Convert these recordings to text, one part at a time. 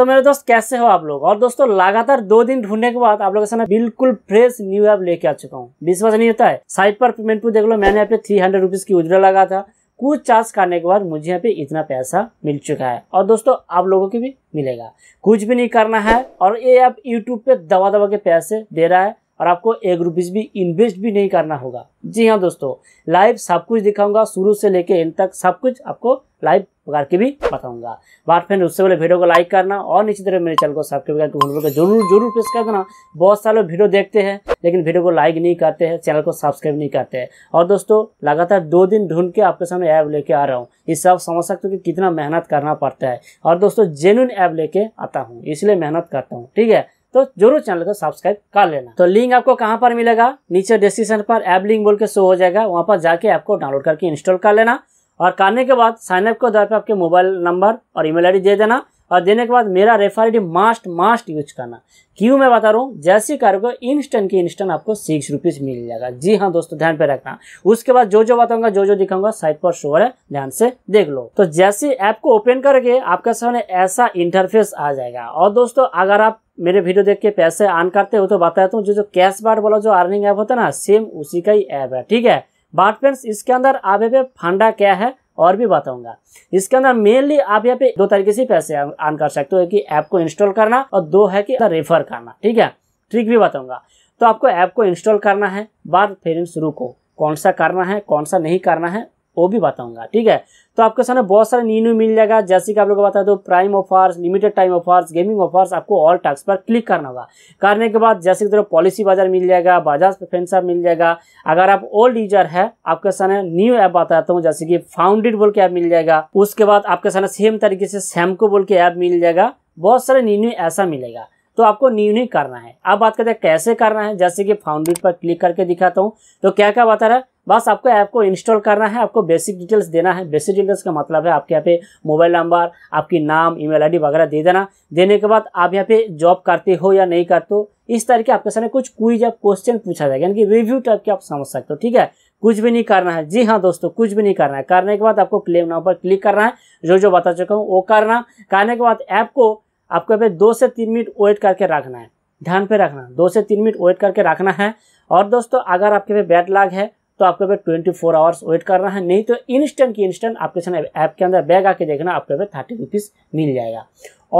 तो मेरे दोस्त कैसे हो आप लोग और दोस्तों लगातार दो दिन ढूंढने के बाद आप लोगों के सामने बिल्कुल फ्रेश न्यू ऐप लेके आ चुका हूँ विश्वास नहीं होता है साइट पर पेमेंट देख लो मैंने यहाँ पे थ्री हंड्रेड रुपीज की उजरा लगा था कुछ चार्ज करने के बाद मुझे यहाँ पे इतना पैसा मिल चुका है और दोस्तों आप लोगों के भी मिलेगा कुछ भी नहीं करना है और ये ऐप यूट्यूब पे दबा दबा के पैसे दे रहा है और आपको एक रुपीज़ भी इन्वेस्ट भी नहीं करना होगा जी हाँ दोस्तों लाइव सब कुछ दिखाऊंगा शुरू से लेके एंड तक सब कुछ आपको लाइव प्रकार के भी बताऊंगा बात फिर उससे पहले वीडियो को लाइक करना और निश्चित तरह मेरे चैनल को सब्सक्राइब करके जरूर जरूर प्रेस कर देना बहुत सारे वीडियो देखते हैं लेकिन वीडियो को लाइक नहीं करते हैं चैनल को सब्सक्राइब नहीं करते हैं और दोस्तों लगातार दो दिन ढूंढ के आपके सामने ऐप लेके आ रहा हूँ इससे आप समझ सकते हो कि कितना मेहनत करना पड़ता है और दोस्तों जेन्यून ऐप लेके आता हूँ इसलिए मेहनत करता हूँ ठीक है तो जरूर चैनल को सब्सक्राइब कर लेना तो लिंक आपको कहाँ पर मिलेगा नीचे डिस्क्रिप्शन पर ऐप लिंक बोल के शो हो जाएगा वहाँ पर जाके आपको डाउनलोड करके इंस्टॉल कर लेना और करने के बाद साइनअप के द्वारा पर आपके मोबाइल नंबर और ईमेल आईडी दे देना और देने के बाद मेरा रेफर आई मास्ट मास्ट यूज करना क्यों मैं बता रहा हूँ जैसे कार्य को इंस्टेंट की इंस्टेंट आपको सिक्स रुपीज मिल जाएगा जी हाँ दोस्तों ध्यान पे रखना उसके बाद जो जो बताऊंगा जो जो दिखाऊंगा साइट पर शो है ध्यान से देख लो तो जैसे ऐप को ओपन करके आपके सामने ऐसा इंटरफेस आ जाएगा और दोस्तों अगर आप मेरे वीडियो देख के पैसे आन करते हो तो बताता तो हूँ जो जो कैश बार्ड वाला जो अर्निंग ऐप होता है ना सेम उसी का ही ऐप है ठीक है बात फ्रेंड्स इसके अंदर आप यहाँ पे फंडा क्या है और भी बताऊंगा इसके अंदर मेनली आप यहाँ पे दो तरीके से पैसे आन कर सकते हो कि ऐप को इंस्टॉल करना और दो है कि रेफर करना ठीक है ट्रिक भी बताऊंगा तो आपको ऐप को इंस्टॉल करना है बाद शुरू को कौन सा करना है कौन सा नहीं करना है वो भी बताऊंगा ठीक है तो आपके सामने बहुत सारे न्यू न्यू मिल जाएगा जैसे कि आप लोग को बता दो prime offers limited time offers gaming offers आपको ऑल टैक्स पर क्लिक करना होगा करने के बाद जैसे कि पॉलिसी तो बाजार मिल जाएगा बाजार फेंसा मिल जाएगा अगर आप ओल्ड यूजर है आपके सामने न्यू ऐप बताता हूँ जैसे कि फाउंडेड बोल के ऐप मिल जाएगा उसके बाद आपके सामने सेम तरीके से सैमको बोल के ऐप मिल जाएगा बहुत सारे न्यू न्यू ऐसा मिलेगा तो आपको न्यू न्यू करना है अब बात करते हैं कैसे करना है जैसे कि फाउंडेड पर क्लिक करके दिखाता हूँ तो क्या क्या बता रहा है बस आपको ऐप को इंस्टॉल करना है आपको बेसिक डिटेल्स देना है बेसिक डिटेल्स का मतलब है आपके यहाँ पे मोबाइल नंबर आपकी नाम ईमेल आईडी वगैरह दे देना देने के बाद आप यहाँ पे जॉब करते हो या नहीं करते हो इस तरह के आपके सामने कुछ क्विज या क्वेश्चन पूछा जाएगा यानी कि रिव्यू टाइप के आप समझ सकते हो ठीक है कुछ भी नहीं करना है जी हाँ दोस्तों कुछ भी नहीं करना है करने के बाद आपको क्लेम नाउ पर क्लिक करना है जो जो बता चुका हूँ वो करना करने के बाद ऐप को आपको यहाँ पे दो से तीन मिनट वेट करके रखना है ध्यान पे रखना दो से तीन मिनट वेट करके रखना है और दोस्तों अगर आपके पे बैड लाग है तो आपके पे ट्वेंटी फोर आवर्स वेट करना है नहीं तो इंस्टेंट की इंस्टेंट सामने ऐप के अंदर बैग आके देखना आपके पे थर्टी रुपीज़ मिल जाएगा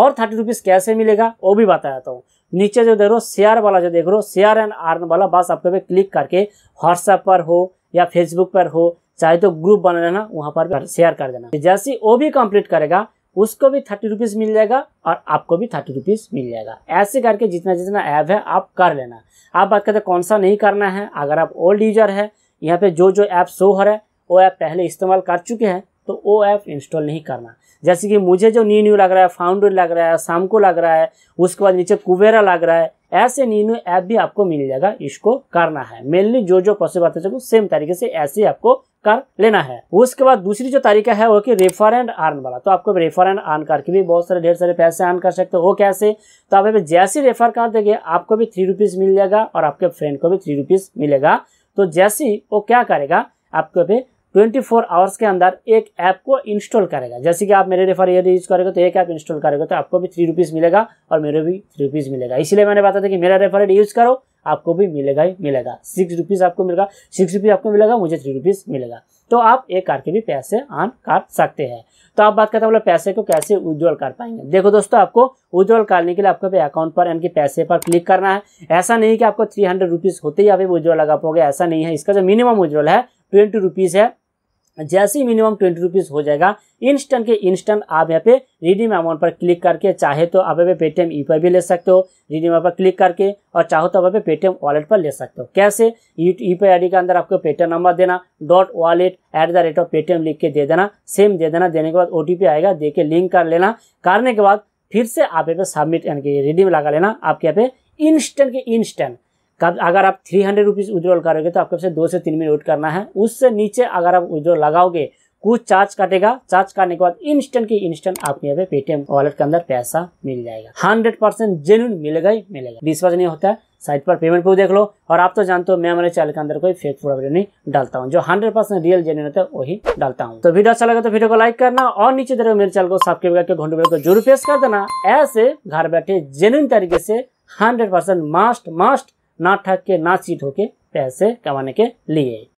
और थर्टी रुपीज़ कैसे मिलेगा वो भी बता बताता हूँ नीचे जो देख रहे हो शेयर वाला जो देख रहे हो शेयर एंड आर्न वाला बस आपके पे क्लिक करके व्हाट्सएप पर हो या फेसबुक पर हो चाहे तो ग्रुप बना लेना वहाँ पर शेयर कर देना जैसे वो भी कंप्लीट करेगा उसको भी थर्टी रुपीज़ मिल जाएगा और आपको भी थर्टी रुपीज़ मिल जाएगा ऐसे करके जितना जितना ऐप है आप कर लेना आप बात करते कौन सा नहीं करना है अगर आप ओल्ड यूजर है यहाँ पे जो जो ऐप शो हो रहा है वो ऐप पहले इस्तेमाल कर चुके हैं तो वो ऐप इंस्टॉल नहीं करना जैसे कि मुझे जो न्यू न्यू लग रहा है फाउंडर लग रहा है सामको लग रहा है उसके बाद नीचे कुबेरा लग रहा है ऐसे न्यू न्यू ऐप भी आपको मिल जाएगा इसको करना है मेनली जो जो पॉसिबल आता है सेम तरीके से ऐसे आपको कर लेना है उसके बाद दूसरी जो तरीका है वो कि रेफर एंड आर्न वाला तो आपको रेफर एंड आर्न करके भी बहुत सारे ढेर सारे पैसे आर्न कर सकते हो वो कैसे तो आप जैसे रेफर कर देंगे आपको भी थ्री रुपीज़ मिल जाएगा और आपके फ्रेंड को भी थ्री रुपीज़ मिलेगा तो जैसे ही वो क्या करेगा आपके पे 24 फोर आवर्स के अंदर एक ऐप को इंस्टॉल करेगा जैसे कि आप मेरे रेफर यदि यूज करेगा तो एक ऐप इंस्टॉल करेगा तो आपको भी थ्री रुपीज़ मिलेगा और मेरे भी थ्री रुपीज़ मिलेगा इसलिए मैंने बताया था कि मेरा रेफर यूज करो आपको भी मिलेगा ही मिलेगा सिक्स रुपीज़ आपको मिलेगा सिक्स रुपीज़ आपको मिलेगा मुझे थ्री रुपीज़ मिलेगा तो आप एक कार के भी पैसे ऑन कर सकते हैं तो आप बात करते हैं बोले पैसे को कैसे उज्ज्वल कर पाएंगे देखो दोस्तों आपको उज्ज्वल करने के लिए आपको भी अकाउंट पर यानी कि पैसे पर क्लिक करना है ऐसा नहीं कि आपको थ्री हंड्रेड रुपीज़ होते ही अभी उज्ज्वल लगा पाओगे ऐसा नहीं है इसका जो मिनिमम उज्ज्वल है ट्वेंटी रुपीज़ है जैसे ही मिनिमम ट्वेंटी रुपीज़ हो जाएगा इंस्टेंट के इंस्टेंट आप यहाँ पे रिडीम अमाउंट पर क्लिक करके चाहे तो आप यहाँ पे e पेटीएम ई भी ले सकते हो रिडीम पर क्लिक करके और चाहो तो आप यहाँ पे पेटीएम वॉलेट पर ले सकते हो कैसे ई पी आई के अंदर आपको पेटीएम नंबर देना dot wallet at the rate of Paytm लिख के दे देना सेम दे देना देने के बाद ओ आएगा दे के लिंक कर लेना करने के बाद फिर से आप यहाँ पे सबमिट यानी कि रिडीम लगा लेना आपके यहाँ पे इंस्टेंट के इंस्टेंट कब अगर आप थ्री हंड्रेड रुपीज़ विड्रॉल करोगे तो आपको से दो से तीन मिनट वेट करना है उससे नीचे अगर आप विड्रॉल लगाओगे कुछ चार्ज काटेगा चार्ज काटने के बाद इंस्टेंट की इंस्टेंट आपके यहाँ पे पेटीएम वॉलेट के अंदर पैसा मिल जाएगा हंड्रेड परसेंट जेन्यून मिलेगा ही मिलेगा विश्वास नहीं होता है साइट पर पेमेंट को देख लो और आप तो जानते हो मैं हमारे चैनल के अंदर कोई फेक प्रोडक्ट नहीं डालता हूँ जो हंड्रेड परसेंट रियल जेन्यून होता है वही डालता हूँ तो वीडियो अच्छा लगा तो वीडियो को लाइक करना और नीचे दे मेरे चैनल को सब्सक्राइब करके घंटे को जरूर प्रेस कर देना ऐसे घर बैठे जेन्यून तरीके से हंड्रेड परसेंट मास्ट मास्ट ना ठग के ना चीट होके पैसे कमाने के लिए